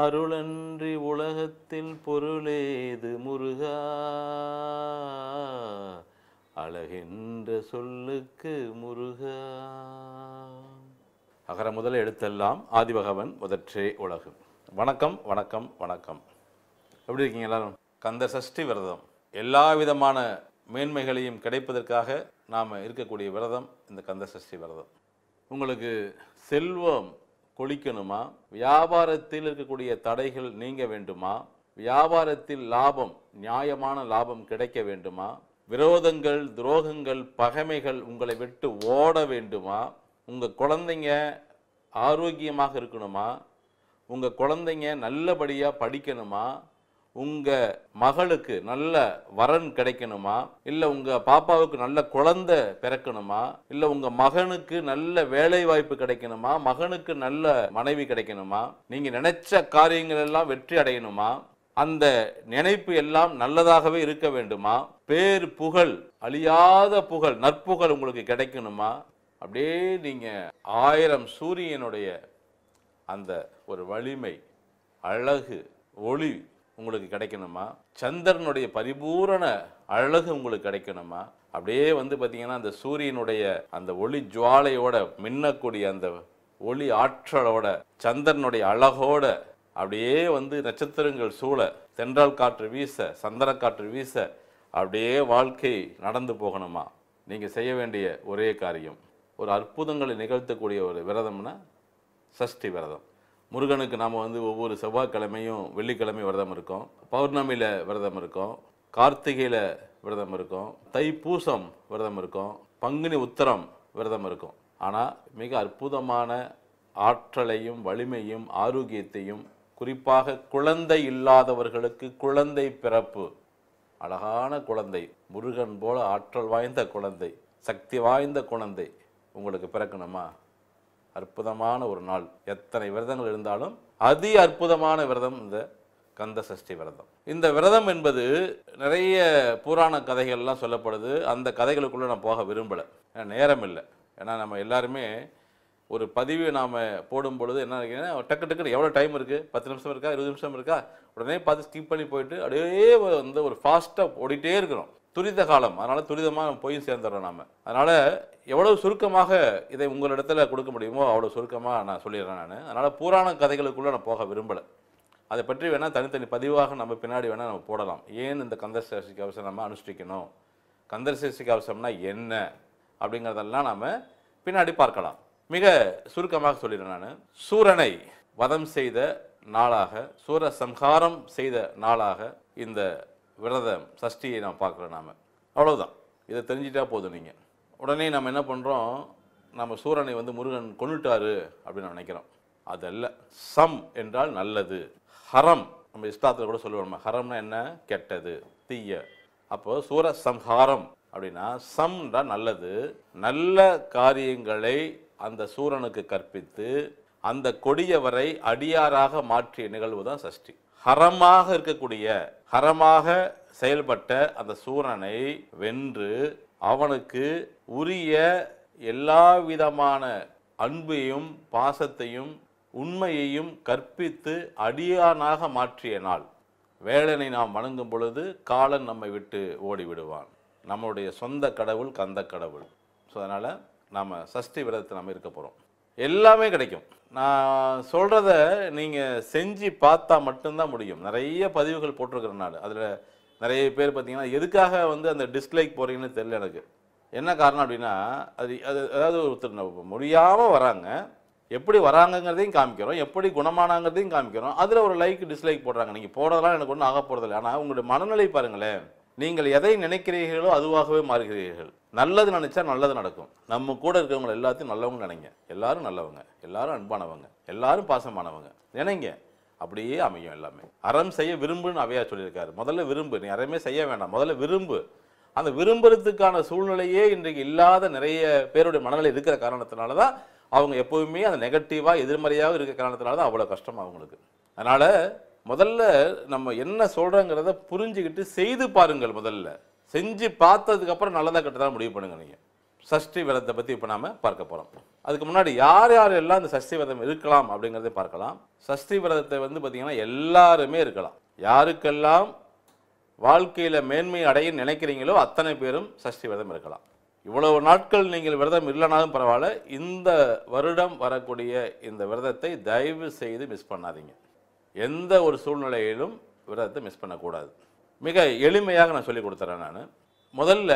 அருளன்றி உலகத்தில் பொருளேது முருகா அழகென்ற சொல்லுக்கு முருகா அகர முதல எழுத்தெல்லாம் ஆதிபகவன் முதற்றே உலகு வணக்கம் வணக்கம் வணக்கம் எப்படி இருக்கீங்க எல்லாரும் கந்த சஷ்டி விரதம் எல்லா விதமான மேன்மைகளையும் கிடைப்பதற்காக நாம் இருக்கக்கூடிய விரதம் இந்த கந்த சஷ்டி விரதம் உங்களுக்கு செல்வம் பொழிக்கணுமா வியாபாரத்தில் இருக்கக்கூடிய தடைகள் நீங்க வேண்டுமா வியாபாரத்தில் லாபம் நியாயமான லாபம் கிடைக்க வேண்டுமா விரோதங்கள் துரோகங்கள் பகைமைகள் உங்களை விட்டு ஓட வேண்டுமா உங்கள் குழந்தைங்க ஆரோக்கியமாக இருக்கணுமா உங்கள் குழந்தைங்க நல்லபடியாக படிக்கணுமா உங்கள் மகளுக்கு நல்ல வரன் கிடைக்கணுமா இல்லை உங்கள் பாப்பாவுக்கு நல்ல குழந்தை பிறக்கணுமா இல்லை உங்கள் மகனுக்கு நல்ல வேலை வாய்ப்பு கிடைக்கணுமா மகனுக்கு நல்ல மனைவி கிடைக்கணுமா நீங்கள் நினைச்ச காரியங்கள் எல்லாம் வெற்றி அடையணுமா அந்த நினைப்பு எல்லாம் நல்லதாகவே இருக்க வேண்டுமா பேர் புகழ் அழியாத புகழ் நற்புகழ் உங்களுக்கு கிடைக்கணுமா அப்படியே நீங்கள் ஆயிரம் சூரியனுடைய அந்த ஒரு வலிமை அழகு ஒளி உங்களுக்கு கிடைக்கணுமா சந்திரனுடைய பரிபூரண அழகு உங்களுக்கு கிடைக்கணுமா அப்படியே வந்து பார்த்திங்கன்னா அந்த சூரியனுடைய அந்த ஒளி ஜுவாலையோட மின்னக்கூடிய அந்த ஒளி ஆற்றலோட சந்திரனுடைய அழகோட அப்படியே வந்து நட்சத்திரங்கள் சூழ தென்றால் காற்று வீச சந்திர காற்று வீச அப்படியே வாழ்க்கை நடந்து போகணுமா நீங்கள் செய்ய வேண்டிய ஒரே காரியம் ஒரு அற்புதங்களை நிகழ்த்தக்கூடிய ஒரு விரதம்னா சஷ்டி விரதம் முருகனுக்கு நாம் வந்து ஒவ்வொரு செவ்வாய்க்கிழமையும் வெள்ளிக்கிழமை விரதம் இருக்கோம் பௌர்ணமியில் விரதம் இருக்கோம் கார்த்திகையில் விரதம் இருக்கும் தைப்பூசம் விரதம் இருக்கும் பங்குனி உத்தரம் விரதம் இருக்கும் ஆனால் மிக அற்புதமான ஆற்றலையும் வலிமையும் ஆரோக்கியத்தையும் குறிப்பாக குழந்தை இல்லாதவர்களுக்கு குழந்தை பிறப்பு அழகான குழந்தை முருகன் போல ஆற்றல் வாய்ந்த குழந்தை சக்தி வாய்ந்த குழந்தை உங்களுக்கு பிறக்கணுமா அற்புதமான ஒரு நாள் எத்தனை விரதங்கள் இருந்தாலும் அதி அற்புதமான விரதம் இந்த கந்த சஷ்டி விரதம் இந்த விரதம் என்பது நிறைய புராண கதைகள்லாம் சொல்லப்படுது அந்த கதைகளுக்குள்ளே நான் போக விரும்பலை நேரம் இல்லை ஏன்னா நம்ம எல்லாருமே ஒரு பதிவு நாம் போடும் பொழுது என்ன நினைக்கிறேன்னா டக்கு டக்குனு எவ்வளோ டைம் இருக்குது பத்து நிமிஷம் இருக்கா இருபது நிமிஷம் இருக்கா உடனே பார்த்து ஸ்கிப் பண்ணி போயிட்டு அப்படியே வந்து ஒரு ஃபாஸ்ட்டாக ஓடிட்டே இருக்கிறோம் துரித காலம் அதனால் துரிதமாக போய் சேர்ந்துடுறோம் நாம் அதனால் எவ்வளோ சுருக்கமாக இதை உங்களிடத்தில் கொடுக்க முடியுமோ அவ்வளோ சுருக்கமாக நான் சொல்லிடுறேன் நான் அதனால் புராண கதைகளுக்குள்ளே நான் போக விரும்பலை அதை பற்றி வேணால் தனித்தனி பதிவாக நம்ம பின்னாடி வேணால் நம்ம போடலாம் ஏன் இந்த கந்தசஷ்டி கவசம் நம்ம அனுஷ்டிக்கணும் கந்தசஷ்டி கவசம்னா என்ன அப்படிங்கிறதெல்லாம் நாம் பின்னாடி பார்க்கலாம் மிக சுருக்கமாக சொல்லிடுறேன் நான் சூரனை வதம் செய்த நாளாக சூர சம்ஹாரம் செய்த நாளாக இந்த விரதம் சஷ்டியை நாம் பார்க்குறோம் நாம் அவ்வளோதான் இதை தெரிஞ்சிட்டா போதும் நீங்கள் உடனே நம்ம என்ன பண்ணுறோம் நம்ம சூரனை வந்து முருகன் கொண்டுட்டாரு அப்படின்னு நினைக்கிறோம் அதல்ல சம் என்றால் நல்லது ஹரம் நம்ம இஷ்டத்தில் கூட சொல்லுவோம் ஹரம்னா என்ன கெட்டது தீய அப்போ சூர சம்ஹாரம் அப்படின்னா சம்ன்றா நல்லது நல்ல காரியங்களை அந்த சூரனுக்கு கற்பித்து அந்த கொடியவரை அடியாராக மாற்றிய நிகழ்வு தான் சஷ்டி ஹரமாக இருக்கக்கூடிய ஹரமாக செயல்பட்ட அந்த சூரனை வென்று அவனுக்கு உரிய எல்லா விதமான அன்பையும் பாசத்தையும் உண்மையையும் கற்பித்து அடியானாக மாற்றிய நாள் வேலனை நாம் வணங்கும் பொழுது காலன் நம்மை விட்டு ஓடிவிடுவான் நம்முடைய சொந்த கடவுள் கந்த கடவுள் ஸோ அதனால் நாம் சஷ்டி விரதத்தை நம்ம இருக்க போகிறோம் எல்லாமே கிடைக்கும் நான் சொல்கிறத நீங்கள் செஞ்சு பார்த்தா மட்டும்தான் முடியும் நிறைய பதிவுகள் போட்டிருக்கிறனால அதில் நிறைய பேர் பார்த்தீங்கன்னா எதுக்காக வந்து அந்த டிஸ்லைக் போகிறீங்கன்னு தெரில எனக்கு என்ன காரணம் அப்படின்னா அது அது அதாவது ஒருத்தர் முடியாமல் வராங்க எப்படி வராங்கங்கிறதையும் காமிக்கிறோம் எப்படி குணமானாங்கிறதையும் காமிக்கிறோம் அதில் ஒரு லைக் டிஸ்லைக் போடுறாங்க நீங்கள் போடுறதெல்லாம் எனக்கு ஒன்றும் ஆக போகிறதில்ல ஆனால் உங்களுடைய மனநிலை பாருங்களேன் நீங்கள் எதை நினைக்கிறீர்களோ அதுவாகவே மாறுகிறீர்கள் நல்லது நினச்சா நல்லது நடக்கும் நம்ம கூட இருக்கிறவங்க எல்லாத்தையும் நல்லவங்க நினைங்க எல்லாரும் நல்லவங்க எல்லாரும் அன்பானவங்க எல்லாரும் பாசமானவங்க நினைங்க அப்படியே அமையும் எல்லாமே அறம் செய்ய விரும்புன்னு அவையா சொல்லியிருக்காரு முதல்ல விரும்பு நீ அறமே செய்ய வேண்டாம் முதல்ல விரும்பு அந்த விரும்புறதுக்கான சூழ்நிலையே இன்றைக்கு இல்லாத நிறைய பேருடைய மனநிலை இருக்கிற காரணத்தினால தான் அவங்க எப்போவுமே அந்த நெகட்டிவாக எதிர்மறையாக இருக்கிற காரணத்தினால தான் அவ்வளோ கஷ்டம் அவங்களுக்கு அதனால் முதல்ல நம்ம என்ன சொல்கிறோங்கிறத புரிஞ்சுக்கிட்டு செய்து பாருங்கள் முதல்ல செஞ்சு பார்த்ததுக்கப்புறம் நல்லதாக தான் முடிவு பண்ணுங்கள் நீங்கள் சஷ்டி விரதத்தை பற்றி இப்போ நாம் பார்க்க போகிறோம் அதுக்கு முன்னாடி யார் யார் எல்லாம் இந்த சஷ்டி விரதம் இருக்கலாம் அப்படிங்கிறத பார்க்கலாம் சஷ்டி விரதத்தை வந்து பார்த்திங்கன்னா எல்லாருமே இருக்கலாம் யாருக்கெல்லாம் வாழ்க்கையில் மேன்மை அடைய நினைக்கிறீங்களோ அத்தனை பேரும் சஷ்டி விரதம் இருக்கலாம் இவ்வளவு நாட்கள் நீங்கள் விரதம் இல்லைனாலும் பரவாயில்ல இந்த வருடம் வரக்கூடிய இந்த விரதத்தை தயவு செய்து மிஸ் பண்ணாதீங்க எந்த ஒரு சூழ்நிலையிலும் விரதத்தை மிஸ் பண்ணக்கூடாது மிக எளிமையாக நான் சொல்லி கொடுத்துறேன் நான் முதல்ல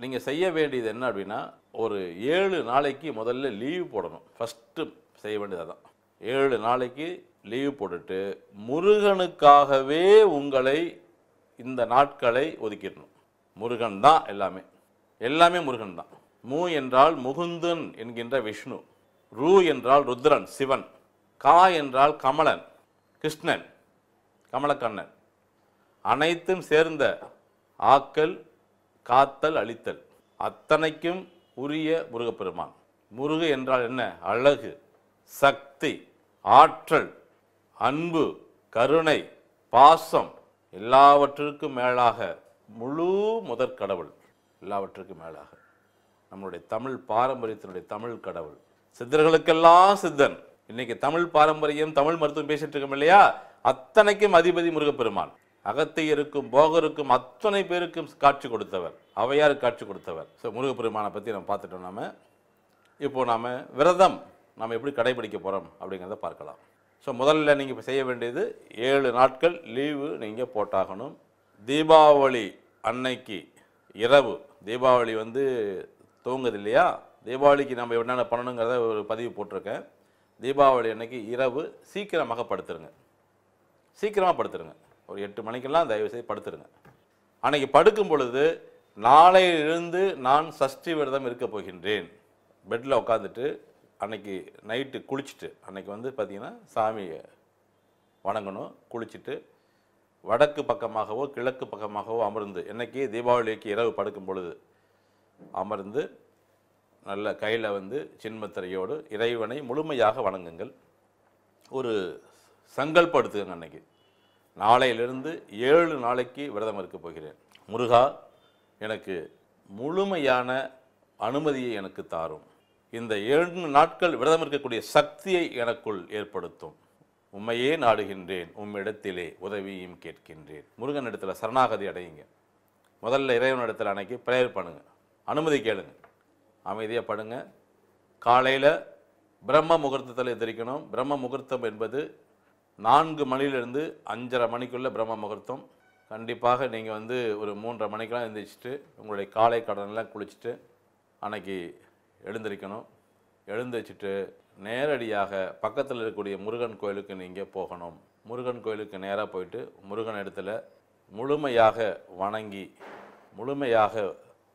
நீங்கள் செய்ய வேண்டியது என்ன அப்படின்னா ஒரு ஏழு நாளைக்கு முதல்ல லீவு போடணும் ஃபஸ்ட்டு செய்ய வேண்டியது அதான் ஏழு நாளைக்கு லீவு போட்டுட்டு முருகனுக்காகவே உங்களை இந்த நாட்களை ஒதுக்கிடணும் முருகன் தான் எல்லாமே எல்லாமே முருகன் தான் மு என்றால் முகுந்தன் என்கின்ற விஷ்ணு ரூ என்றால் ருத்ரன் சிவன் கா என்றால் கமலன் கிருஷ்ணன் கமலக்கண்ணன் அனைத்தும் சேர்ந்த ஆக்கல் காத்தல் அழித்தல் அத்தனைக்கும் உரிய முருகப்பெருமான் முருகு என்றால் என்ன அழகு சக்தி ஆற்றல் அன்பு கருணை பாசம் எல்லாவற்றிற்கும் மேலாக முழு முதற் கடவுள் எல்லாவற்றிற்கும் மேலாக நம்மளுடைய தமிழ் பாரம்பரியத்தினுடைய தமிழ் கடவுள் சித்தர்களுக்கெல்லாம் சித்தன் இன்னைக்கு தமிழ் பாரம்பரியம் தமிழ் மருத்துவம் பேசிட்டு இருக்கோம் இல்லையா அத்தனைக்கும் அதிபதி முருகப்பெருமான் அகத்தையருக்கும் போகருக்கும் அத்தனை பேருக்கும் காட்சி கொடுத்தவர் அவையார் காட்சி கொடுத்தவர் ஸோ முருகப்பெருமானை பற்றி நம்ம பார்த்துட்டோம் நாம இப்போது நாம் விரதம் நாம் எப்படி கடைபிடிக்க போகிறோம் அப்படிங்கிறத பார்க்கலாம் ஸோ முதல்ல நீங்கள் இப்போ செய்ய வேண்டியது ஏழு நாட்கள் லீவு நீங்கள் போட்டாகணும் தீபாவளி அன்னைக்கு இரவு தீபாவளி வந்து தூங்குது இல்லையா தீபாவளிக்கு நம்ம என்னென்ன பண்ணணுங்கிறத ஒரு பதிவு போட்டிருக்கேன் தீபாவளி அன்னைக்கு இரவு சீக்கிரமாக படுத்துருங்க சீக்கிரமாக படுத்துருங்க ஒரு எட்டு மணிக்கெல்லாம் தயவுசெய்து படுத்துருங்க அன்னைக்கு படுக்கும் பொழுது நாளையிலிருந்து நான் சஷ்டி விரதம் இருக்க போகின்றேன் பெட்டில் உட்காந்துட்டு அன்னைக்கு நைட்டு குளிச்சுட்டு அன்னைக்கு வந்து பார்த்திங்கன்னா சாமியை வணங்கணும் குளிச்சுட்டு வடக்கு பக்கமாகவோ கிழக்கு பக்கமாகவோ அமர்ந்து என்றைக்கு தீபாவளிக்கு இரவு படுக்கும் பொழுது அமர்ந்து நல்ல கையில் வந்து சின்மத்திரையோடு இறைவனை முழுமையாக வணங்குங்கள் ஒரு சங்கல்பம் எடுத்துக்கங்க அன்னைக்கு நாளையிலிருந்து ஏழு நாளைக்கு விரதம் இருக்க போகிறேன் முருகா எனக்கு முழுமையான அனுமதியை எனக்கு தாரும் இந்த ஏழு நாட்கள் விரதம் இருக்கக்கூடிய சக்தியை எனக்குள் ஏற்படுத்தும் உண்மையே நாடுகின்றேன் உம்மிடத்திலே உதவியும் கேட்கின்றேன் முருகன் இடத்துல சரணாகதி அடையுங்க முதல்ல இறைவன் இடத்துல அன்னைக்கு ப்ரேயர் பண்ணுங்கள் அனுமதி கேளுங்க அமைதியாக படுங்க காலையில் பிரம்ம முகூர்த்தத்தில் எந்திரிக்கணும் பிரம்ம முகூர்த்தம் என்பது நான்கு மணிலிருந்து அஞ்சரை மணிக்குள்ளே பிரம்ம முகூர்த்தம் கண்டிப்பாக நீங்கள் வந்து ஒரு மூன்றரை மணிக்கெலாம் எழுந்திரிச்சிட்டு உங்களுடைய காலை கடனெலாம் குளிச்சுட்டு அன்னைக்கு எழுந்திருக்கணும் எழுந்திரிச்சிட்டு நேரடியாக பக்கத்தில் இருக்கக்கூடிய முருகன் கோயிலுக்கு நீங்கள் போகணும் முருகன் கோயிலுக்கு நேராக போயிட்டு முருகன் இடத்துல முழுமையாக வணங்கி முழுமையாக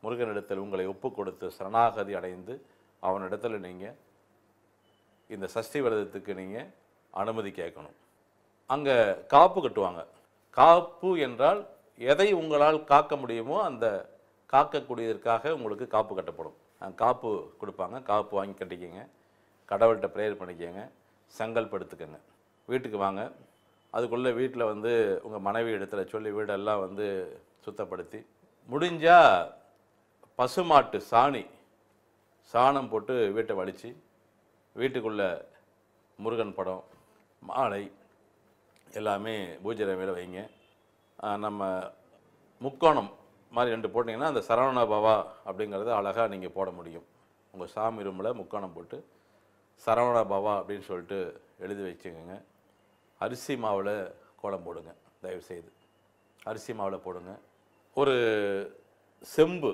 முருகனிடத்தில் உங்களை ஒப்பு கொடுத்து சரணாகதி அடைந்து அவனிடத்தில் நீங்கள் இந்த சஷ்டி விரதத்துக்கு நீங்கள் அனுமதி கேட்கணும் அங்கே காப்பு கட்டுவாங்க காப்பு என்றால் எதை உங்களால் காக்க முடியுமோ அந்த காக்கக்கூடியதற்காக உங்களுக்கு காப்பு கட்டப்படும் காப்பு கொடுப்பாங்க காப்பு வாங்கி கட்டிக்கங்க கடவுள்கிட்ட ப்ரேயர் பண்ணிக்கோங்க சங்கல்ப் எடுத்துக்கோங்க வீட்டுக்கு வாங்க அதுக்குள்ளே வீட்டில் வந்து உங்கள் மனைவி இடத்துல சொல்லி வீடெல்லாம் வந்து சுத்தப்படுத்தி முடிஞ்சால் பசுமாட்டு சாணி சாணம் போட்டு வீட்டை வலித்து வீட்டுக்குள்ளே முருகன் படம் மாலை எல்லாமே பூஜை ரவியில் வைங்க நம்ம முக்கோணம் மாதிரி ரெண்டு போட்டிங்கன்னா அந்த சரவண பவா அப்படிங்கிறத அழகாக நீங்கள் போட முடியும் உங்கள் சாமி ரூமில் முக்கோணம் போட்டு சரவண பவா அப்படின்னு சொல்லிட்டு எழுதி வச்சுக்கோங்க அரிசி மாவில் கோலம் போடுங்க தயவுசெய்து அரிசி மாவில் போடுங்க ஒரு செம்பு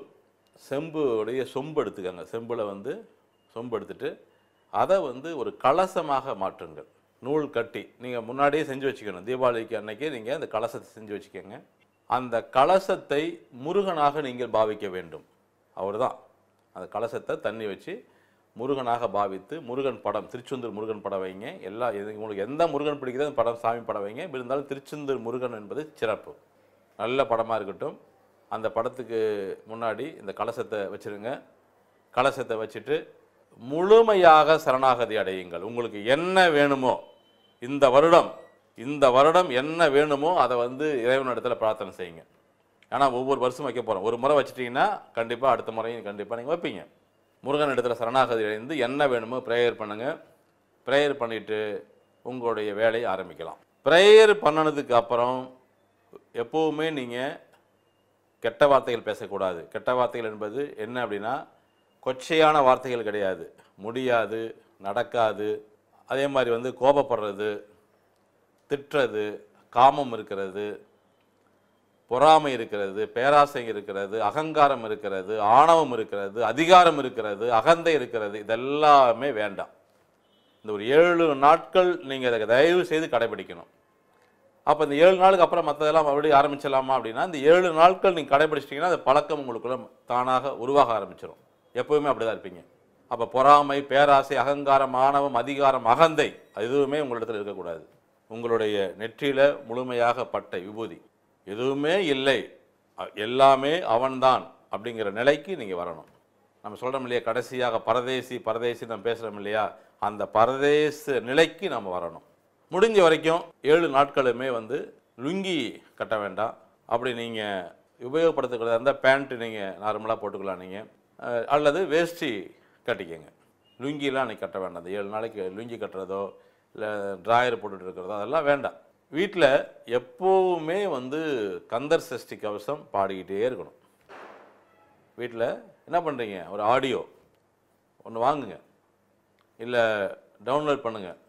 செம்பு உடைய சொம்பு எடுத்துக்கோங்க செம்பில் வந்து சொம்பு எடுத்துட்டு அதை வந்து ஒரு கலசமாக மாற்றுங்கள் நூல் கட்டி நீங்கள் முன்னாடியே செஞ்சு வச்சுக்கணும் தீபாவளிக்கு அன்னைக்கே நீங்கள் அந்த கலசத்தை செஞ்சு வச்சுக்கோங்க அந்த கலசத்தை முருகனாக நீங்கள் பாவிக்க வேண்டும் அவர் தான் அந்த கலசத்தை தண்ணி வச்சு முருகனாக பாவித்து முருகன் படம் திருச்செந்தூர் முருகன் படம் வைங்க எல்லா உங்களுக்கு எந்த முருகன் பிடிக்குதோ அந்த படம் சாமி படம் வைங்க இருந்தாலும் திருச்செந்தூர் முருகன் என்பது சிறப்பு நல்ல படமாக இருக்கட்டும் அந்த படத்துக்கு முன்னாடி இந்த கலசத்தை வச்சுருங்க கலசத்தை வச்சுட்டு முழுமையாக சரணாகதி அடையுங்கள் உங்களுக்கு என்ன வேணுமோ இந்த வருடம் இந்த வருடம் என்ன வேணுமோ அதை வந்து இறைவனிடத்தில் பிரார்த்தனை செய்யுங்க ஏன்னா ஒவ்வொரு வருஷம் வைக்க போகிறோம் ஒரு முறை வச்சுட்டிங்கன்னா கண்டிப்பாக அடுத்த முறையும் கண்டிப்பாக நீங்கள் வைப்பீங்க முருகன் இடத்துல சரணாகதி அடைந்து என்ன வேணுமோ ப்ரேயர் பண்ணுங்கள் ப்ரேயர் பண்ணிவிட்டு உங்களுடைய வேலையை ஆரம்பிக்கலாம் ப்ரேயர் பண்ணினதுக்கு அப்புறம் எப்போவுமே நீங்கள் கெட்ட வார்த்தைகள் பேசக்கூடாது கெட்ட வார்த்தைகள் என்பது என்ன அப்படின்னா கொச்சையான வார்த்தைகள் கிடையாது முடியாது நடக்காது அதே மாதிரி வந்து கோபப்படுறது திட்டுறது காமம் இருக்கிறது பொறாமை இருக்கிறது பேராசை இருக்கிறது அகங்காரம் இருக்கிறது ஆணவம் இருக்கிறது அதிகாரம் இருக்கிறது அகந்தை இருக்கிறது இதெல்லாமே வேண்டாம் இந்த ஒரு ஏழு நாட்கள் நீங்கள் அதை தயவு செய்து கடைபிடிக்கணும் அப்போ இந்த ஏழு நாளுக்கு அப்புறம் மற்றதெல்லாம் மறுபடியும் ஆரம்பிச்சிடலாமா அப்படின்னா இந்த ஏழு நாட்கள் நீங்கள் கடைபிடிச்சிட்டிங்கன்னா அந்த பழக்கம் உங்களுக்குள்ள தானாக உருவாக ஆரம்பிச்சிடும் எப்போவுமே அப்படி தான் இருப்பீங்க அப்போ பொறாமை பேராசை அகங்காரம் ஆணவம் அதிகாரம் அகந்தை எதுவுமே உங்களிடத்தில் இருக்கக்கூடாது உங்களுடைய நெற்றியில் முழுமையாக பட்ட விபூதி எதுவுமே இல்லை எல்லாமே அவன்தான் அப்படிங்கிற நிலைக்கு நீங்கள் வரணும் நம்ம சொல்கிறோம் இல்லையா கடைசியாக பரதேசி பரதேசி நம்ம பேசுகிறோம் இல்லையா அந்த பரதேச நிலைக்கு நம்ம வரணும் முடிஞ்ச வரைக்கும் ஏழு நாட்களுமே வந்து லுங்கி கட்ட வேண்டாம் அப்படி நீங்கள் உபயோகப்படுத்தக்கூடாது இருந்தால் பேண்ட்டு நீங்கள் நார்மலாக போட்டுக்கலாம் நீங்கள் அல்லது வேஷ்டி கட்டிக்கங்க லுங்கிலாம் அன்றைக்கி கட்ட வேண்டாம் ஏழு நாளைக்கு லுங்கி கட்டுறதோ இல்லை ட்ராயர் போட்டுட்டு இருக்கிறதோ அதெல்லாம் வேண்டாம் வீட்டில் எப்போவுமே வந்து கந்தர் சஷ்டி கவசம் பாடிக்கிட்டே இருக்கணும் வீட்டில் என்ன பண்ணுறீங்க ஒரு ஆடியோ ஒன்று வாங்குங்க இல்லை டவுன்லோட் பண்ணுங்கள்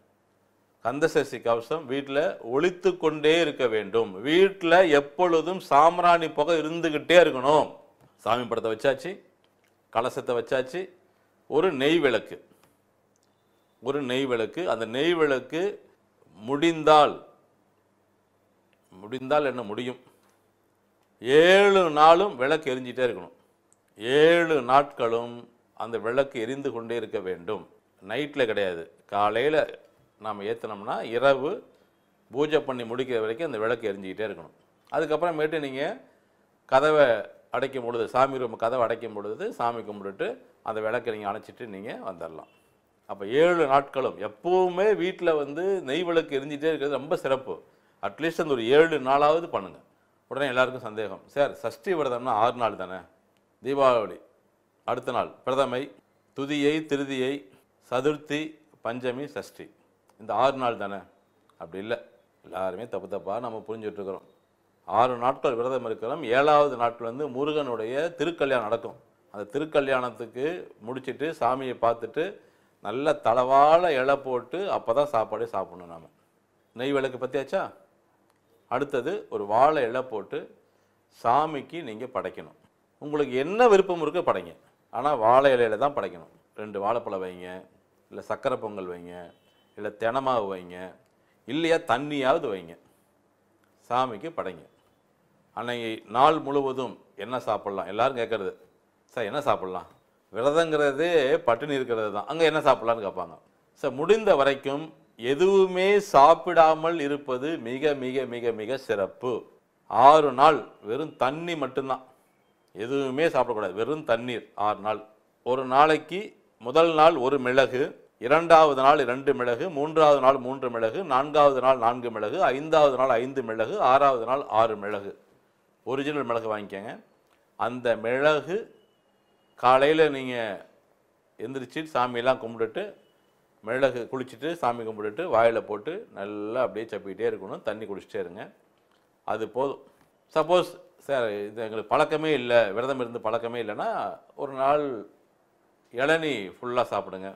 கந்தசசி கவசம் வீட்டில் ஒழித்து கொண்டே இருக்க வேண்டும் வீட்டில் எப்பொழுதும் சாம்ராணி புகை இருந்துக்கிட்டே இருக்கணும் சாமி படத்தை வச்சாச்சு கலசத்தை வச்சாச்சு ஒரு நெய் விளக்கு ஒரு நெய் விளக்கு அந்த நெய் விளக்கு முடிந்தால் முடிந்தால் என்ன முடியும் ஏழு நாளும் விளக்கு எரிஞ்சிட்டே இருக்கணும் ஏழு நாட்களும் அந்த விளக்கு எரிந்து கொண்டே இருக்க வேண்டும் நைட்டில் கிடையாது காலையில் நாம் ஏற்றினோம்னா இரவு பூஜை பண்ணி முடிக்கிற வரைக்கும் அந்த விளக்கு எரிஞ்சிக்கிட்டே இருக்கணும் அதுக்கப்புறமேட்டு நீங்கள் கதவை அடைக்கும் பொழுது சாமி ரூம் கதவை அடைக்கும் பொழுது சாமி கும்பிட்டுட்டு அந்த விளக்கை நீங்கள் அணைச்சிட்டு நீங்கள் வந்துடலாம் அப்போ ஏழு நாட்களும் எப்போவுமே வீட்டில் வந்து நெய் விளக்கு எரிஞ்சிட்டே இருக்கிறது ரொம்ப சிறப்பு அட்லீஸ்ட் அந்த ஒரு ஏழு நாளாவது பண்ணுங்கள் உடனே எல்லாருக்கும் சந்தேகம் சார் சஷ்டி விரதம்னா ஆறு நாள் தானே தீபாவளி அடுத்த நாள் பிரதமை துதியை திருதியை சதுர்த்தி பஞ்சமி சஷ்டி இந்த ஆறு நாள் தானே அப்படி இல்லை எல்லாருமே தப்பு தப்பாக நம்ம புரிஞ்சிட்ருக்கிறோம் ஆறு நாட்கள் விரதம் இருக்கிறோம் ஏழாவது நாட்கள் வந்து முருகனுடைய திருக்கல்யாணம் நடக்கும் அந்த திருக்கல்யாணத்துக்கு முடிச்சுட்டு சாமியை பார்த்துட்டு நல்ல தளவாழ இலை போட்டு அப்போ தான் சாப்பாடே சாப்பிடணும் நாம் நெய் விளக்கு பற்றியாச்சா அடுத்தது ஒரு வாழை இலை போட்டு சாமிக்கு நீங்கள் படைக்கணும் உங்களுக்கு என்ன விருப்பம் இருக்கோ படைங்க ஆனால் வாழை இலையில தான் படைக்கணும் ரெண்டு வாழைப்பழம் வைங்க இல்லை சக்கரை பொங்கல் வைங்க இல்லை தினமாவு வைங்க இல்லையா தண்ணியாவது வைங்க சாமிக்கு படைங்க அன்னைக்கு நாள் முழுவதும் என்ன சாப்பிட்லாம் எல்லோரும் கேட்குறது சார் என்ன சாப்பிட்லாம் விரதங்கிறது பட்டினி இருக்கிறது தான் அங்கே என்ன சாப்பிட்லான்னு கேட்பாங்க சார் முடிந்த வரைக்கும் எதுவுமே சாப்பிடாமல் இருப்பது மிக மிக மிக மிக சிறப்பு ஆறு நாள் வெறும் தண்ணி மட்டும்தான் எதுவுமே சாப்பிடக்கூடாது வெறும் தண்ணீர் ஆறு நாள் ஒரு நாளைக்கு முதல் நாள் ஒரு மிளகு இரண்டாவது நாள் இரண்டு மிளகு மூன்றாவது நாள் மூன்று மிளகு நான்காவது நாள் நான்கு மிளகு ஐந்தாவது நாள் ஐந்து மிளகு ஆறாவது நாள் ஆறு மிளகு ஒரிஜினல் மிளகு வாங்கிக்கோங்க அந்த மிளகு காலையில் நீங்கள் எந்திரிச்சு சாமியெல்லாம் கும்பிட்டுட்டு மிளகு குளிச்சுட்டு சாமி கும்பிட்டுட்டு வாயில் போட்டு நல்லா அப்படியே சப்பிக்கிட்டே இருக்கணும் தண்ணி குடிச்சிட்டே இருங்க அது போதும் சப்போஸ் சார் இது எங்களுக்கு பழக்கமே இல்லை விரதம் இருந்து பழக்கமே இல்லைன்னா ஒரு நாள் இளநி ஃபுல்லாக சாப்பிடுங்க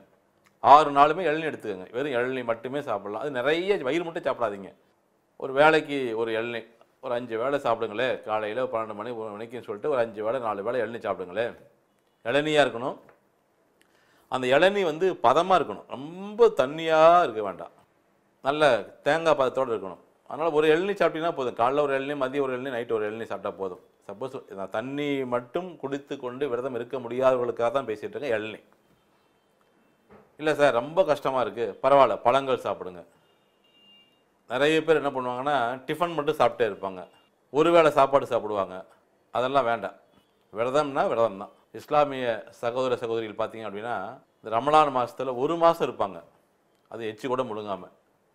ஆறு நாளுமே இளநீ எடுத்துக்கோங்க வெறும் இளநீ மட்டுமே சாப்பிடலாம் அது நிறைய வயிறு மட்டும் சாப்பிடாதீங்க ஒரு வேலைக்கு ஒரு இளநீ ஒரு அஞ்சு வேலை சாப்பிடுங்களே காலையில் பன்னெண்டு மணி ஒரு மணிக்குன்னு சொல்லிட்டு ஒரு அஞ்சு வேலை நாலு வேலை இளநீ சாப்பிடுங்களே இளநியாக இருக்கணும் அந்த இளநீ வந்து பதமாக இருக்கணும் ரொம்ப தண்ணியாக இருக்க வேண்டாம் நல்ல தேங்காய் பதத்தோடு இருக்கணும் அதனால் ஒரு இளநீ சாப்பிட்டீங்கன்னா போதும் காலைல ஒரு இளநீ மதியம் ஒரு இளநீ நைட்டு ஒரு இளநீ சாப்பிட்டா போதும் சப்போஸ் தண்ணி மட்டும் குடித்து கொண்டு விரதம் இருக்க முடியாதவர்களுக்காக தான் பேசிகிட்டு இருக்கேன் இளநீ இல்லை சார் ரொம்ப கஷ்டமாக இருக்குது பரவாயில்ல பழங்கள் சாப்பிடுங்க நிறைய பேர் என்ன பண்ணுவாங்கன்னா டிஃபன் மட்டும் சாப்பிட்டே இருப்பாங்க ஒரு வேளை சாப்பாடு சாப்பிடுவாங்க அதெல்லாம் வேண்டாம் விரதம்னா விரதம் தான் இஸ்லாமிய சகோதர சகோதரிகள் பார்த்தீங்க அப்படின்னா இந்த ரமலான் மாதத்தில் ஒரு மாதம் இருப்பாங்க அது எச்சு கூட முழுங்காமல்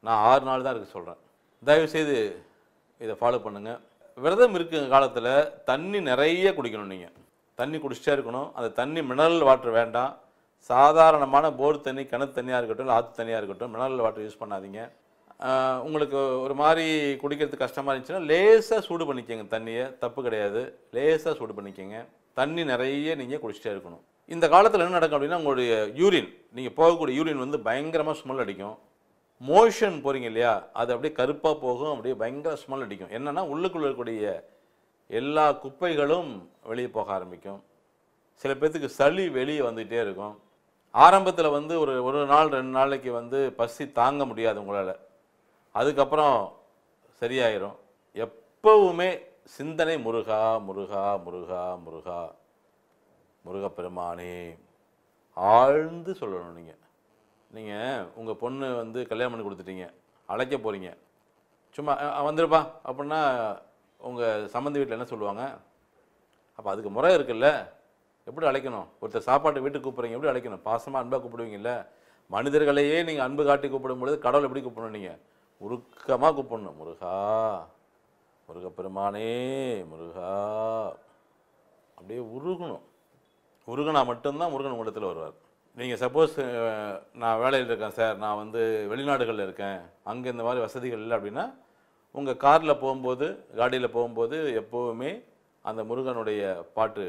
நான் ஆறு நாள் தான் இருக்க சொல்கிறேன் தயவுசெய்து இதை ஃபாலோ பண்ணுங்கள் விரதம் இருக்கிற காலத்தில் தண்ணி நிறைய குடிக்கணும் நீங்கள் தண்ணி குடிச்சிட்டே இருக்கணும் அந்த தண்ணி மினரல் வாட்டர் வேண்டாம் சாதாரணமான போர் தண்ணி கிணத்து தண்ணியாக இருக்கட்டும் இல்லை ஆற்று தண்ணியாக இருக்கட்டும் மினரல் வாட்டர் யூஸ் பண்ணாதீங்க உங்களுக்கு ஒரு மாதிரி குடிக்கிறதுக்கு கஷ்டமாக இருந்துச்சுன்னா லேசாக சூடு பண்ணிக்கோங்க தண்ணியை தப்பு கிடையாது லேசாக சூடு பண்ணிக்கோங்க தண்ணி நிறைய நீங்கள் குடிச்சிட்டே இருக்கணும் இந்த காலத்தில் என்ன நடக்கும் அப்படின்னா உங்களுடைய யூரின் நீங்கள் போகக்கூடிய யூரின் வந்து பயங்கரமாக ஸ்மெல் அடிக்கும் மோஷன் போகிறீங்க இல்லையா அது அப்படியே கருப்பாக போகும் அப்படியே பயங்கர ஸ்மெல் அடிக்கும் என்னென்னா உள்ளுக்குள்ள இருக்கக்கூடிய எல்லா குப்பைகளும் வெளியே போக ஆரம்பிக்கும் சில பேர்த்துக்கு சளி வெளியே வந்துகிட்டே இருக்கும் ஆரம்பத்தில் வந்து ஒரு ஒரு நாள் ரெண்டு நாளைக்கு வந்து பசி தாங்க முடியாது உங்களால் அதுக்கப்புறம் சரியாயிரும் எப்போவுமே சிந்தனை முருகா முருகா முருகா முருகா முருகப்பெருமானே ஆழ்ந்து சொல்லணும் நீங்கள் நீங்கள் உங்கள் பொண்ணு வந்து கல்யாணம் பண்ணி கொடுத்துட்டீங்க அழைக்க போகிறீங்க சும்மா வந்துருப்பா அப்படின்னா உங்கள் சம்மந்தி வீட்டில் என்ன சொல்லுவாங்க அப்போ அதுக்கு முறை இருக்குல்ல எப்படி அழைக்கணும் ஒருத்தர் சாப்பாட்டு வீட்டுக்கு கூப்பிட்றீங்க எப்படி அழைக்கணும் பாசமாக அன்பாக கூப்பிடுவீங்கல்ல மனிதர்களையே நீங்கள் அன்பு காட்டி கூப்பிடும் பொழுது கடவுள் எப்படி கூப்பிடணும் நீங்கள் உருக்கமாக கூப்பிடணும் முருகா முருகப்பெருமானே முருகா அப்படியே உருகணும் முருகனா மட்டும்தான் முருகன் உங்களிடத்தில் வருவார் நீங்கள் சப்போஸ் நான் வேலையில் இருக்கேன் சார் நான் வந்து வெளிநாடுகளில் இருக்கேன் அங்கே இந்த மாதிரி வசதிகள் இல்லை அப்படின்னா உங்கள் காரில் போகும்போது காடியில் போகும்போது எப்போவுமே அந்த முருகனுடைய பாட்டு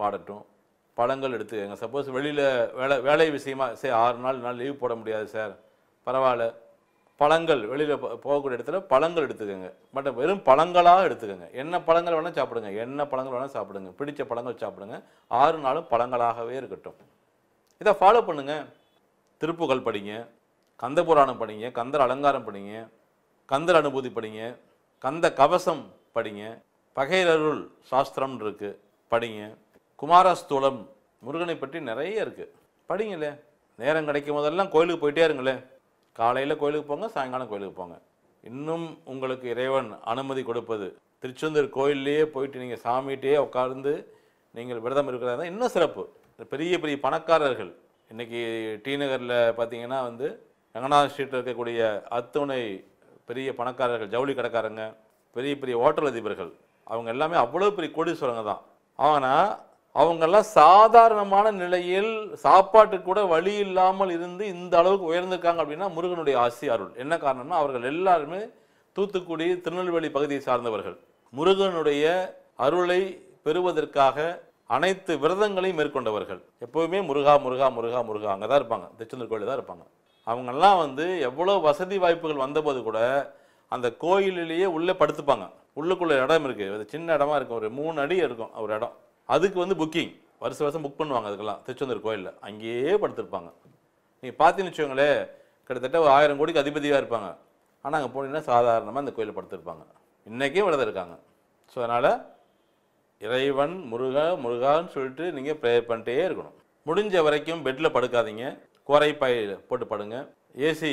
பாடட்டும் பழங்கள் எடுத்துக்கங்க சப்போஸ் வெளியில் வேலை வேலை விஷயமா சரி ஆறு நாள் நாள் லீவ் போட முடியாது சார் பரவாயில்ல பழங்கள் வெளியில் போகக்கூடிய இடத்துல பழங்கள் எடுத்துக்கோங்க பட் வெறும் பழங்களாக எடுத்துக்கோங்க என்ன பழங்கள் வேணால் சாப்பிடுங்க என்ன பழங்கள் வேணால் சாப்பிடுங்க பிடித்த பழங்கள் சாப்பிடுங்க ஆறு நாளும் பழங்களாகவே இருக்கட்டும் இதை ஃபாலோ பண்ணுங்கள் திருப்புகள் படிங்க கந்த புராணம் படிங்க கந்தர் அலங்காரம் படிங்க கந்தர் அனுபூதி படிங்க கந்த கவசம் படிங்க பகையருள் சாஸ்திரம்னு இருக்குது படிங்க குமாரஸ்தூலம் முருகனை பற்றி நிறைய இருக்குது படிங்களே நேரம் கிடைக்கும் போதெல்லாம் கோயிலுக்கு போயிட்டே இருங்களே காலையில் கோயிலுக்கு போங்க சாயங்காலம் கோயிலுக்கு போங்க இன்னும் உங்களுக்கு இறைவன் அனுமதி கொடுப்பது திருச்செந்தூர் கோயில்லையே போயிட்டு நீங்கள் சாமிகிட்டே உட்கார்ந்து நீங்கள் விரதம் இருக்கிறதா இன்னும் சிறப்பு பெரிய பெரிய பணக்காரர்கள் இன்றைக்கி டி நகரில் பார்த்தீங்கன்னா வந்து ரங்கநாத ஸ்ட்ரீட்டில் இருக்கக்கூடிய அத்துணை பெரிய பணக்காரர்கள் ஜவுளி கடைக்காரங்க பெரிய பெரிய ஓட்டல் அதிபர்கள் அவங்க எல்லாமே அவ்வளோ பெரிய கோடீஸ்வரங்க தான் ஆனால் அவங்கெல்லாம் சாதாரணமான நிலையில் சாப்பாட்டு கூட வழி இல்லாமல் இருந்து இந்த அளவுக்கு உயர்ந்திருக்காங்க அப்படின்னா முருகனுடைய ஆசி அருள் என்ன காரணம்னா அவர்கள் எல்லாருமே தூத்துக்குடி திருநெல்வேலி பகுதியை சார்ந்தவர்கள் முருகனுடைய அருளை பெறுவதற்காக அனைத்து விரதங்களையும் மேற்கொண்டவர்கள் எப்போவுமே முருகா முருகா முருகா முருகா அங்கே தான் இருப்பாங்க திருச்செந்தூர் கோயிலில் தான் இருப்பாங்க அவங்கெல்லாம் வந்து எவ்வளோ வசதி வாய்ப்புகள் வந்தபோது கூட அந்த கோயிலிலேயே உள்ளே படுத்துப்பாங்க உள்ளுக்குள்ள இடம் இருக்குது அது சின்ன இடமா இருக்கும் ஒரு மூணு அடி இருக்கும் ஒரு இடம் அதுக்கு வந்து புக்கிங் வருஷ வருஷம் புக் பண்ணுவாங்க அதுக்கெல்லாம் திருச்செந்தூர் கோயிலில் அங்கேயே படுத்திருப்பாங்க நீங்கள் பார்த்தீங்கன்னு வச்சுக்கோங்களேன் கிட்டத்தட்ட ஒரு ஆயிரம் கோடிக்கு அதிபதியாக இருப்பாங்க ஆனால் அங்கே போனீங்கன்னா சாதாரணமாக அந்த கோயிலில் படுத்திருப்பாங்க இன்றைக்கே விரதம் இருக்காங்க ஸோ அதனால் இறைவன் முருகா முருகான்னு சொல்லிட்டு நீங்கள் ப்ரேயர் பண்ணிட்டே இருக்கணும் முடிஞ்ச வரைக்கும் பெட்டில் படுக்காதீங்க கோரைப்பாயில் போட்டு படுங்க ஏசி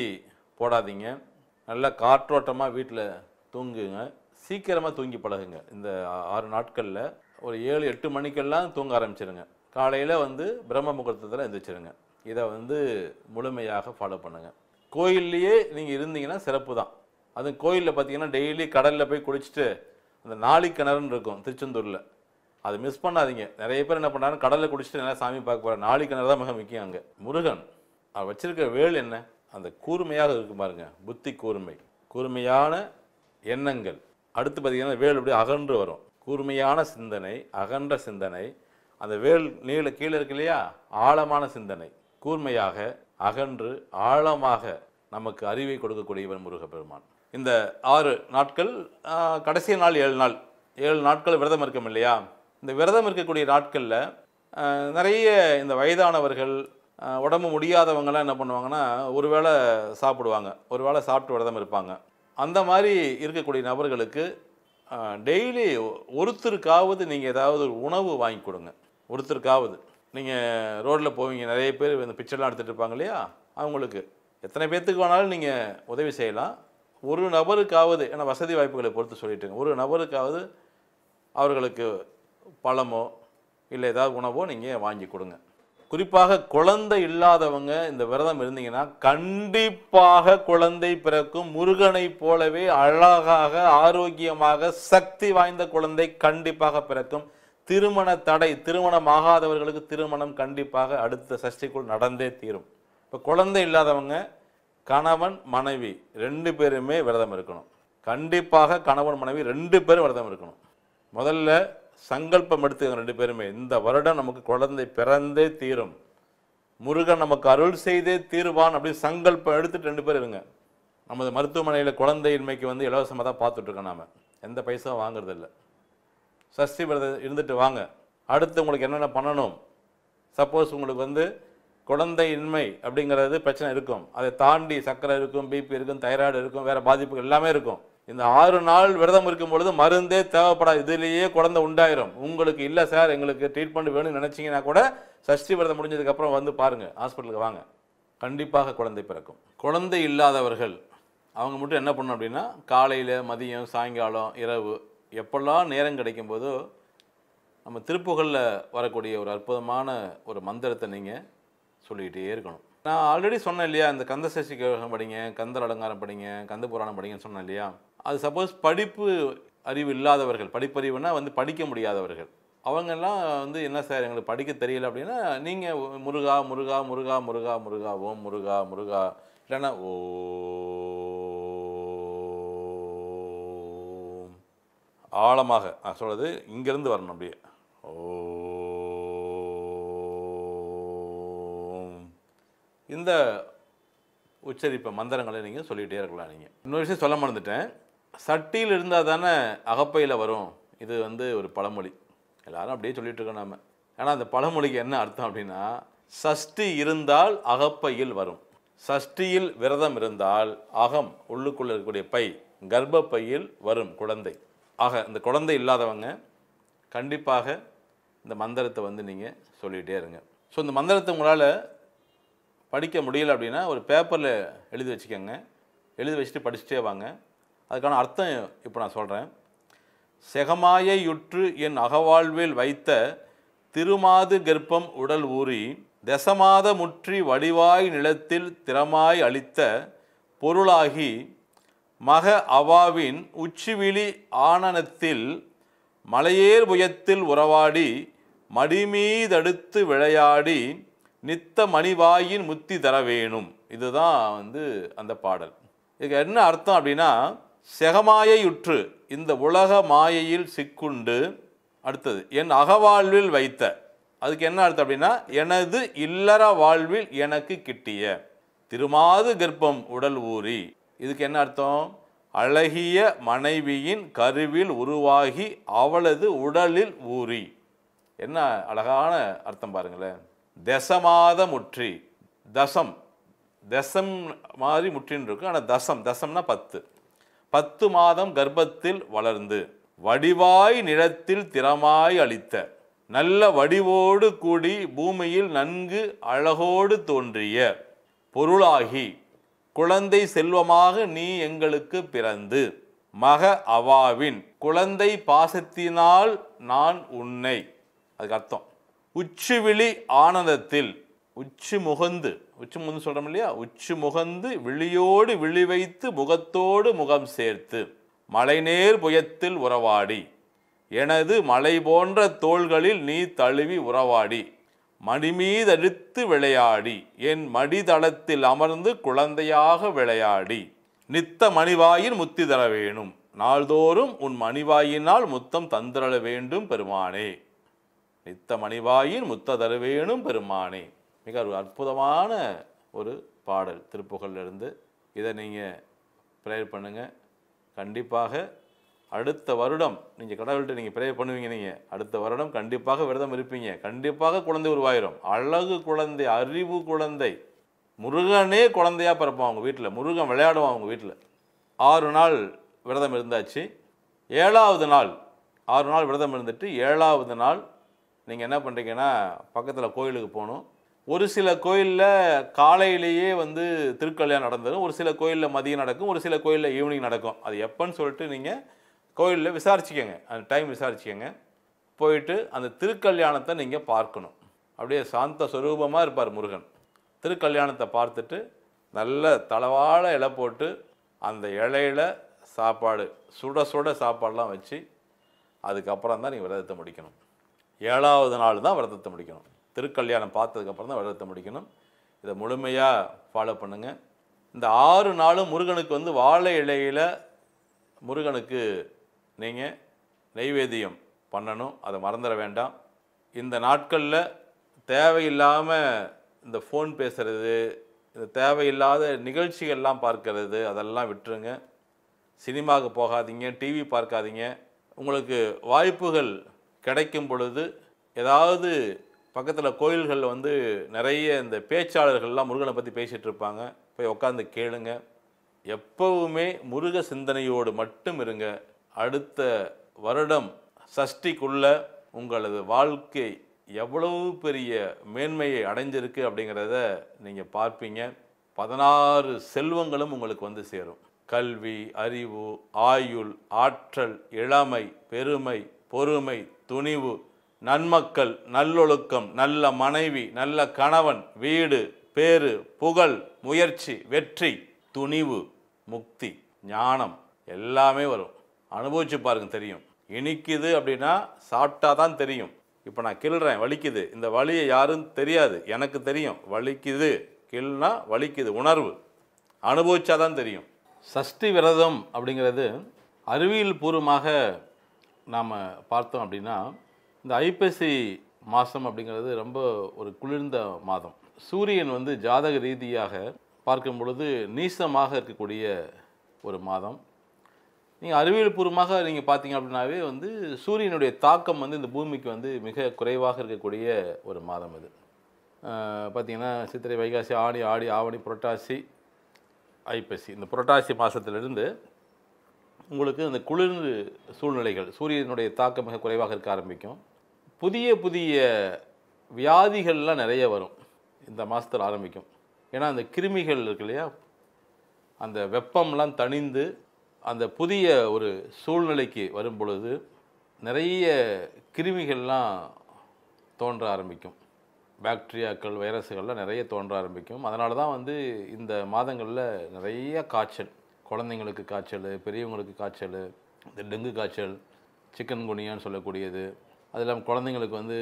போடாதீங்க நல்லா காற்றோட்டமாக வீட்டில் தூங்குங்க சீக்கிரமாக தூங்கி பழகுங்க இந்த ஆறு நாட்களில் ஒரு ஏழு எட்டு மணிக்கெல்லாம் தூங்க ஆரம்பிச்சிருங்க காலையில் வந்து பிரம்ம முகூர்த்தத்தில் எழுந்திரிச்சிருங்க இதை வந்து முழுமையாக ஃபாலோ பண்ணுங்கள் கோயில்லையே நீங்கள் இருந்தீங்கன்னா சிறப்பு தான் அது கோயிலில் பார்த்தீங்கன்னா டெய்லி கடலில் போய் குளிச்சுட்டு அந்த நாளி கிணறுன்னு இருக்கும் திருச்செந்தூரில் அது மிஸ் பண்ணாதீங்க நிறைய பேர் என்ன பண்ணுறாங்க கடலில் குடிச்சிட்டு நல்லா சாமி பார்க்க போகிற நாளி கிணறு தான் மிக முக்கியம் அங்கே முருகன் அவர் வச்சுருக்க வேல் என்ன அந்த கூர்மையாக இருக்கும் பாருங்க புத்தி கூர்மை கூர்மையான எண்ணங்கள் அடுத்து பார்த்தீங்கன்னா வேல் அப்படியே அகன்று வரும் கூர்மையான சிந்தனை அகன்ற சிந்தனை அந்த வேல் நீள கீழே இருக்கு இல்லையா ஆழமான சிந்தனை கூர்மையாக அகன்று ஆழமாக நமக்கு அறிவை கொடுக்கக்கூடியவன் முருகப்பெருமான் இந்த ஆறு நாட்கள் கடைசி நாள் ஏழு நாள் ஏழு நாட்கள் விரதம் இருக்கும் இல்லையா இந்த விரதம் இருக்கக்கூடிய நாட்களில் நிறைய இந்த வயதானவர்கள் உடம்பு முடியாதவங்களாம் என்ன பண்ணுவாங்கன்னா ஒரு வேளை சாப்பிடுவாங்க ஒரு வேளை சாப்பிட்டு விரதம் இருப்பாங்க அந்த மாதிரி இருக்கக்கூடிய நபர்களுக்கு டெய்லி ஒருத்தருக்காவது நீங்கள் ஏதாவது ஒரு உணவு வாங்கி கொடுங்க ஒருத்தருக்காவது நீங்கள் ரோட்டில் போவீங்க நிறைய பேர் இந்த பிக்சர்லாம் எடுத்துகிட்டு இருப்பாங்க இல்லையா அவங்களுக்கு எத்தனை பேர்த்துக்கு வேணாலும் நீங்கள் உதவி செய்யலாம் ஒரு நபருக்காவது ஏன்னா வசதி வாய்ப்புகளை பொறுத்து சொல்லிட்டுங்க ஒரு நபருக்காவது அவர்களுக்கு பழமோ இல்லை ஏதாவது உணவோ நீங்கள் வாங்கி கொடுங்க குறிப்பாக குழந்தை இல்லாதவங்க இந்த விரதம் இருந்தீங்கன்னா கண்டிப்பாக குழந்தை பிறக்கும் முருகனை போலவே அழகாக ஆரோக்கியமாக சக்தி வாய்ந்த குழந்தை கண்டிப்பாக பிறக்கும் திருமண தடை திருமணம் ஆகாதவர்களுக்கு திருமணம் கண்டிப்பாக அடுத்த சஷ்டிக்குள் நடந்தே தீரும் இப்போ குழந்தை இல்லாதவங்க கணவன் மனைவி ரெண்டு பேருமே விரதம் இருக்கணும் கண்டிப்பாக கணவன் மனைவி ரெண்டு பேரும் விரதம் இருக்கணும் முதல்ல சங்கல்பம் எடுத்து ரெண்டு பேருமே இந்த வருடம் நமக்கு குழந்தை பிறந்தே தீரும் முருகன் நமக்கு அருள் செய்தே தீருவான் அப்படின்னு சங்கல்பம் எடுத்துட்டு ரெண்டு பேர் இருங்க நமது மருத்துவமனையில் குழந்தை இன்மைக்கு வந்து இலவசமாக தான் பார்த்துட்ருக்கோம் நாம் எந்த பைசாவும் வாங்குறதில்ல சஷ்டி விரதம் இருந்துட்டு வாங்க அடுத்து உங்களுக்கு என்னென்ன பண்ணணும் சப்போஸ் உங்களுக்கு வந்து குழந்தை இன்மை அப்படிங்கிறது பிரச்சனை இருக்கும் அதை தாண்டி சர்க்கரை இருக்கும் பிபி இருக்கும் தைராய்டு இருக்கும் வேறு பாதிப்புகள் எல்லாமே இருக்கும் இந்த ஆறு நாள் விரதம் இருக்கும் பொழுது மருந்தே தேவைப்படாது இதுலேயே குழந்தை உண்டாயிரும் உங்களுக்கு இல்லை சார் எங்களுக்கு ட்ரீட்மெண்ட் வேணும்னு நினச்சிங்கன்னா கூட சஷ்டி விரதம் முடிஞ்சதுக்கப்புறம் வந்து பாருங்கள் ஹாஸ்பிட்டலுக்கு வாங்க கண்டிப்பாக குழந்தை பிறக்கும் குழந்தை இல்லாதவர்கள் அவங்க மட்டும் என்ன பண்ணணும் அப்படின்னா காலையில் மதியம் சாயங்காலம் இரவு எப்பெல்லாம் நேரம் கிடைக்கும்போதோ நம்ம திருப்புகளில் வரக்கூடிய ஒரு அற்புதமான ஒரு மந்திரத்தை நீங்கள் சொல்லிக்கிட்டே இருக்கணும் நான் ஆல்ரெடி சொன்னேன் இல்லையா இந்த கந்த சஷ்டி கிரகம் படிங்க கந்தர் அலங்காரம் படிங்க கந்த புராணம் படிங்கன்னு சொன்னேன் இல்லையா அது சப்போஸ் படிப்பு அறிவு இல்லாதவர்கள் படிப்பறிவுனா வந்து படிக்க முடியாதவர்கள் அவங்கெல்லாம் வந்து என்ன சார் எங்களுக்கு படிக்க தெரியல அப்படின்னா நீங்கள் முருகா முருகா முருகா முருகா முருகா ஓம் முருகா முருகா இல்லைன்னா ஓ ஆழமாக நான் சொல்கிறது இங்கேருந்து வரணும் அப்படியே ஓ இந்த உச்சரிப்பை மந்திரங்களை நீங்கள் சொல்லிகிட்டே இருக்கலாம் நீங்கள் இன்னொரு விஷயம் சொல்ல மறந்துட்டேன் சட்டியில் இருந்தால் தானே அகப்பையில் வரும் இது வந்து ஒரு பழமொழி எல்லாரும் அப்படியே சொல்லிகிட்டு இருக்கோம் நாம் ஆனால் அந்த பழமொழிக்கு என்ன அர்த்தம் அப்படின்னா சஷ்டி இருந்தால் அகப்பையில் வரும் சஷ்டியில் விரதம் இருந்தால் அகம் உள்ளுக்குள்ளே இருக்கக்கூடிய பை கர்ப்பப்பையில் வரும் குழந்தை ஆக இந்த குழந்தை இல்லாதவங்க கண்டிப்பாக இந்த மந்திரத்தை வந்து நீங்கள் சொல்லிகிட்டே இருங்க ஸோ இந்த மந்திரத்தை உங்களால் படிக்க முடியல அப்படின்னா ஒரு பேப்பரில் எழுதி வச்சுக்கோங்க எழுதி வச்சுட்டு படிச்சுட்டே வாங்க அதுக்கான அர்த்தம் இப்போ நான் சொல்கிறேன் செகமாயை யுற்று என் அகவாழ்வில் வைத்த திருமாது கர்ப்பம் உடல் ஊறி தசமாத முற்றி வடிவாய் நிலத்தில் திறமாய் அளித்த பொருளாகி மக அவாவின் உச்சிவிழி ஆனனத்தில் மலையேர் புயத்தில் உறவாடி மடிமீதடுத்து விளையாடி நித்த மணிவாயின் முத்தி தர வேணும் இதுதான் வந்து அந்த பாடல் இதுக்கு என்ன அர்த்தம் அப்படின்னா செகமாயையுற்று இந்த உலக மாயையில் சிக்குண்டு அடுத்தது என் அகவாழ்வில் வைத்த அதுக்கு என்ன அர்த்தம் அப்படின்னா எனது இல்லற வாழ்வில் எனக்கு கிட்டிய திருமாது கர்ப்பம் உடல் ஊறி இதுக்கு என்ன அர்த்தம் அழகிய மனைவியின் கருவில் உருவாகி அவளது உடலில் ஊறி என்ன அழகான அர்த்தம் பாருங்களேன் தசமாத முற்றி தசம் தசம் மாதிரி முற்றின்னு இருக்கும் ஆனால் தசம் தசம்னா பத்து பத்து மாதம் கர்ப்பத்தில் வளர்ந்து வடிவாய் நிலத்தில் திறமாய் அளித்த நல்ல வடிவோடு கூடி பூமியில் நன்கு அழகோடு தோன்றிய பொருளாகி குழந்தை செல்வமாக நீ எங்களுக்கு பிறந்து மக அவாவின் குழந்தை பாசத்தினால் நான் உன்னை அதுக்கு அர்த்தம் உச்சுவிழி ஆனந்தத்தில் உச்சி முகந்து உச்சி முகந்து சொல்கிறோம் இல்லையா உச்சி முகந்து விழியோடு விழி வைத்து முகத்தோடு முகம் சேர்த்து மலைநேர் புயத்தில் உறவாடி எனது மலை போன்ற தோள்களில் நீ தழுவி உறவாடி மணிமீதழுத்து விளையாடி என் மடிதளத்தில் அமர்ந்து குழந்தையாக விளையாடி நித்த மணிவாயின் முத்தி தர வேணும் நாள்தோறும் உன் மணிவாயினால் முத்தம் தந்திரள வேண்டும் பெருமானே நித்த மணிவாயின் முத்த வேணும் பெருமானே மிக ஒரு அற்புதமான ஒரு பாடல் திருப்புகளிலிருந்து இதை நீங்கள் ப்ரேயர் பண்ணுங்கள் கண்டிப்பாக அடுத்த வருடம் நீங்கள் கடவுள்கிட்ட நீங்கள் ப்ரேயர் பண்ணுவீங்க நீங்கள் அடுத்த வருடம் கண்டிப்பாக விரதம் இருப்பீங்க கண்டிப்பாக குழந்தை உருவாயிரும் அழகு குழந்தை அறிவு குழந்தை முருகனே குழந்தையாக பிறப்பான் அவங்க வீட்டில் முருகன் விளையாடுவான் அவங்க வீட்டில் ஆறு நாள் விரதம் இருந்தாச்சு ஏழாவது நாள் ஆறு நாள் விரதம் இருந்துட்டு ஏழாவது நாள் நீங்கள் என்ன பண்ணுறீங்கன்னா பக்கத்தில் கோயிலுக்கு போகணும் ஒரு சில கோயிலில் காலையிலேயே வந்து திருக்கல்யாணம் நடந்துடும் ஒரு சில கோயிலில் மதியம் நடக்கும் ஒரு சில கோயிலில் ஈவினிங் நடக்கும் அது எப்போன்னு சொல்லிட்டு நீங்கள் கோயிலில் விசாரிச்சுக்கோங்க அந்த டைம் விசாரிச்சுக்கோங்க போயிட்டு அந்த திருக்கல்யாணத்தை நீங்கள் பார்க்கணும் அப்படியே சாந்த சுரூபமாக இருப்பார் முருகன் திருக்கல்யாணத்தை பார்த்துட்டு நல்ல தளவாழ இலை போட்டு அந்த இலையில் சாப்பாடு சுட சுட சாப்பாடெலாம் வச்சு அதுக்கப்புறம் தான் நீங்கள் விரதத்தை முடிக்கணும் ஏழாவது நாள் தான் விரதத்தை முடிக்கணும் திருக்கல்யாணம் பார்த்ததுக்கப்புறம் தான் விரதத்தை முடிக்கணும் இதை முழுமையாக ஃபாலோ பண்ணுங்கள் இந்த ஆறு நாளும் முருகனுக்கு வந்து வாழை இலையில் முருகனுக்கு நீங்கள் நெய்வேதியம் பண்ணணும் அதை மறந்துட வேண்டாம் இந்த நாட்களில் தேவையில்லாமல் இந்த ஃபோன் பேசுகிறது இந்த தேவையில்லாத நிகழ்ச்சிகள்லாம் பார்க்கறது அதெல்லாம் விட்டுருங்க சினிமாவுக்கு போகாதீங்க டிவி பார்க்காதீங்க உங்களுக்கு வாய்ப்புகள் கிடைக்கும் பொழுது ஏதாவது பக்கத்தில் கோயில்களில் வந்து நிறைய இந்த பேச்சாளர்கள்லாம் முருகனை பற்றி பேசிகிட்டு இருப்பாங்க போய் உட்காந்து கேளுங்க எப்பவுமே முருக சிந்தனையோடு மட்டும் இருங்க அடுத்த வருடம் சஷ்டிக்குள்ள உங்களது வாழ்க்கை எவ்வளவு பெரிய மேன்மையை அடைஞ்சிருக்கு அப்படிங்கிறத நீங்கள் பார்ப்பீங்க பதினாறு செல்வங்களும் உங்களுக்கு வந்து சேரும் கல்வி அறிவு ஆயுள் ஆற்றல் இளமை பெருமை பொறுமை துணிவு நன்மக்கள் நல்லொழுக்கம் நல்ல மனைவி நல்ல கணவன் வீடு பேரு புகழ் முயற்சி வெற்றி துணிவு முக்தி ஞானம் எல்லாமே வரும் அனுபவிச்சு பாருங்க தெரியும் இனிக்குது அப்படின்னா சாப்பிட்டா தான் தெரியும் இப்போ நான் கிள்றேன் வலிக்குது இந்த வலியை யாரும் தெரியாது எனக்கு தெரியும் வலிக்குது கிள்னா வலிக்குது உணர்வு அனுபவிச்சா தான் தெரியும் சஷ்டி விரதம் அப்படிங்கிறது அறிவியல் பூர்வமாக நாம் பார்த்தோம் அப்படின்னா இந்த ஐப்பசி மாதம் அப்படிங்கிறது ரொம்ப ஒரு குளிர்ந்த மாதம் சூரியன் வந்து ஜாதக ரீதியாக பார்க்கும் பொழுது நீசமாக இருக்கக்கூடிய ஒரு மாதம் நீங்கள் அறிவியல் பூர்வமாக நீங்கள் பார்த்தீங்க அப்படின்னாவே வந்து சூரியனுடைய தாக்கம் வந்து இந்த பூமிக்கு வந்து மிக குறைவாக இருக்கக்கூடிய ஒரு மாதம் இது பார்த்திங்கன்னா சித்திரை வைகாசி ஆணி ஆடி ஆவணி புரட்டாசி ஐப்பசி இந்த புரட்டாசி மாதத்திலிருந்து உங்களுக்கு இந்த குளிர் சூழ்நிலைகள் சூரியனுடைய தாக்கம் மிக குறைவாக இருக்க ஆரம்பிக்கும் புதிய புதிய வியாதிகள்லாம் நிறைய வரும் இந்த மாதத்தில் ஆரம்பிக்கும் ஏன்னா அந்த கிருமிகள் இருக்கு இல்லையா அந்த வெப்பம்லாம் தணிந்து அந்த புதிய ஒரு சூழ்நிலைக்கு வரும் பொழுது நிறைய கிருமிகள்லாம் தோன்ற ஆரம்பிக்கும் பாக்டீரியாக்கள் வைரஸுகள்லாம் நிறைய தோன்ற ஆரம்பிக்கும் அதனால தான் வந்து இந்த மாதங்களில் நிறைய காய்ச்சல் குழந்தைங்களுக்கு காய்ச்சல் பெரியவங்களுக்கு காய்ச்சல் இந்த டெங்கு காய்ச்சல் சிக்கன் குனியான்னு சொல்லக்கூடியது அது இல்லாமல் குழந்தைங்களுக்கு வந்து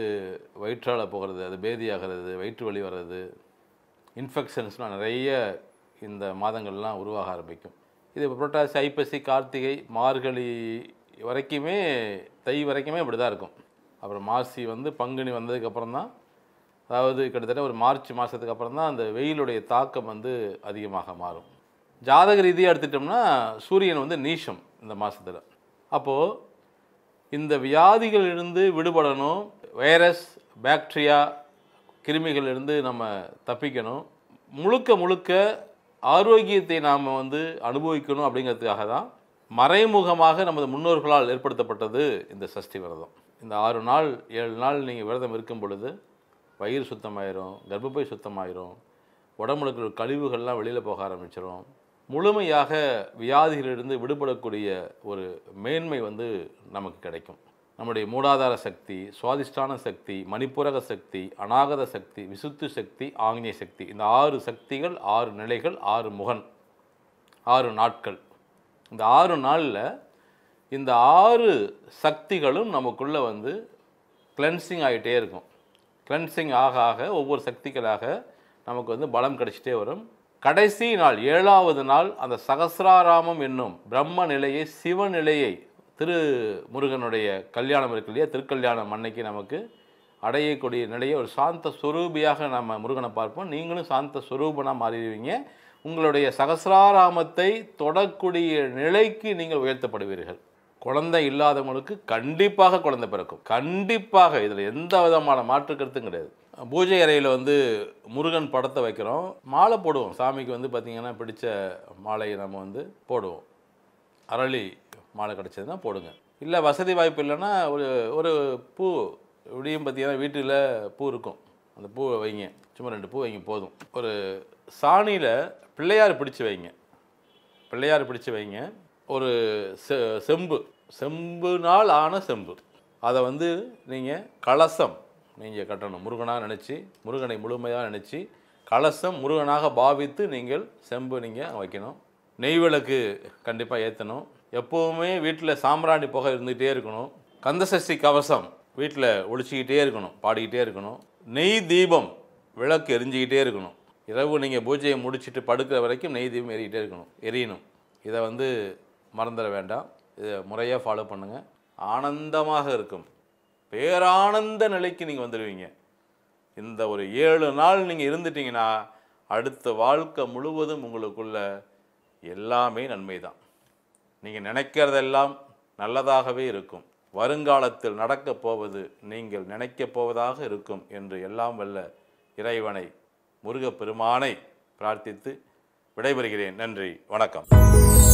வயிற்றால் போகிறது அது பேதியாகிறது வயிற்று வலி வர்றது இன்ஃபெக்ஷன்ஸ்லாம் நிறைய இந்த மாதங்கள்லாம் உருவாக ஆரம்பிக்கும் இது புரட்டாசி ஐப்பசி கார்த்திகை மார்கழி வரைக்குமே தை வரைக்குமே இப்படி தான் இருக்கும் அப்புறம் மாசி வந்து பங்குனி வந்ததுக்கப்புறம் தான் அதாவது கிட்டத்தட்ட ஒரு மார்ச் மாதத்துக்கு அப்புறம் தான் அந்த வெயிலுடைய தாக்கம் வந்து அதிகமாக மாறும் ஜாதக ரீதியாக எடுத்துட்டோம்னா சூரியன் வந்து நீஷம் இந்த மாதத்தில் அப்போது இந்த வியாதிகளிலிருந்து விடுபடணும் வைரஸ் பாக்டீரியா கிருமிகளிலிருந்து நம்ம தப்பிக்கணும் முழுக்க முழுக்க ஆரோக்கியத்தை நாம் வந்து அனுபவிக்கணும் அப்படிங்கிறதுக்காக தான் மறைமுகமாக நமது முன்னோர்களால் ஏற்படுத்தப்பட்டது இந்த சஷ்டி விரதம் இந்த ஆறு நாள் ஏழு நாள் நீங்கள் விரதம் இருக்கும் பொழுது வயிறு சுத்தமாயிரும் கர்ப்பப்பை சுத்தமாயிரும் உடம்புல இருக்கிற கழிவுகள்லாம் வெளியில் போக ஆரம்பிச்சிடும் முழுமையாக வியாதிகளிலிருந்து விடுபடக்கூடிய ஒரு மேன்மை வந்து நமக்கு கிடைக்கும் நம்முடைய மூலாதார சக்தி சுவாதிஷ்டான சக்தி மணிப்புரக சக்தி அநாகத சக்தி விசுத்து சக்தி ஆங்கிய சக்தி இந்த ஆறு சக்திகள் ஆறு நிலைகள் ஆறு முகன் ஆறு நாட்கள் இந்த ஆறு நாளில் இந்த ஆறு சக்திகளும் நமக்குள்ளே வந்து கிளென்சிங் ஆகிட்டே இருக்கும் கிளென்சிங் ஆக ஆக ஒவ்வொரு சக்திகளாக நமக்கு வந்து பலம் கிடச்சிட்டே வரும் கடைசி நாள் ஏழாவது நாள் அந்த சகசிராராமம் என்னும் பிரம்ம நிலையை சிவநிலையை திரு முருகனுடைய கல்யாணம் இருக்கு இல்லையா திருக்கல்யாணம் அன்னைக்கு நமக்கு அடையக்கூடிய நிலையை ஒரு சாந்த சுரூபியாக நம்ம முருகனை பார்ப்போம் நீங்களும் சாந்த சுரூபனாக மாறிடுவீங்க உங்களுடைய சகசிராராமத்தை தொடக்கூடிய நிலைக்கு நீங்கள் உயர்த்தப்படுவீர்கள் குழந்தை இல்லாதவங்களுக்கு கண்டிப்பாக குழந்தை பிறக்கும் கண்டிப்பாக இதில் எந்த விதமான கருத்தும் கிடையாது பூஜை அறையில் வந்து முருகன் படத்தை வைக்கிறோம் மாலை போடுவோம் சாமிக்கு வந்து பார்த்திங்கன்னா பிடித்த மாலையை நம்ம வந்து போடுவோம் அரளி மாலை கிடச்சதுன்னா போடுங்க இல்லை வசதி வாய்ப்பு இல்லைன்னா ஒரு ஒரு பூ இப்படியும் பார்த்திங்கன்னா வீட்டில் பூ இருக்கும் அந்த பூவை வைங்க சும்மா ரெண்டு பூ வைங்க போதும் ஒரு சாணியில் பிள்ளையார் பிடிச்சி வைங்க பிள்ளையார் பிடிச்சி வைங்க ஒரு செ செம்பு நாள் ஆன செம்பு அதை வந்து நீங்கள் கலசம் நீங்கள் கட்டணும் முருகனாக நினச்சி முருகனை முழுமையாக நினச்சி கலசம் முருகனாக பாவித்து நீங்கள் செம்பு நீங்கள் வைக்கணும் நெய் விளக்கு கண்டிப்பாக ஏற்றணும் எப்போவுமே வீட்டில் சாம்பிராணி புகை இருந்துகிட்டே இருக்கணும் கந்தசஷ்டி கவசம் வீட்டில் ஒழிச்சிக்கிட்டே இருக்கணும் பாடிக்கிட்டே இருக்கணும் நெய் தீபம் விளக்கு எரிஞ்சிக்கிட்டே இருக்கணும் இரவு நீங்கள் பூஜையை முடிச்சுட்டு படுக்கிற வரைக்கும் நெய் தீபம் எறிகிட்டே இருக்கணும் எரியணும் இதை வந்து மறந்துட வேண்டாம் இதை முறையாக ஃபாலோ பண்ணுங்கள் ஆனந்தமாக இருக்கும் பேரானந்த நிலைக்கு நீங்கள் வந்துடுவீங்க இந்த ஒரு ஏழு நாள் நீங்கள் இருந்துட்டீங்கன்னா அடுத்த வாழ்க்கை முழுவதும் உங்களுக்குள்ள எல்லாமே நன்மை தான் நீங்கள் நினைக்கிறதெல்லாம் நல்லதாகவே இருக்கும் வருங்காலத்தில் நடக்கப் போவது நீங்கள் நினைக்கப் போவதாக இருக்கும் என்று எல்லாம் வல்ல இறைவனை முருகப்பெருமானை பிரார்த்தித்து விடைபெறுகிறேன் நன்றி வணக்கம்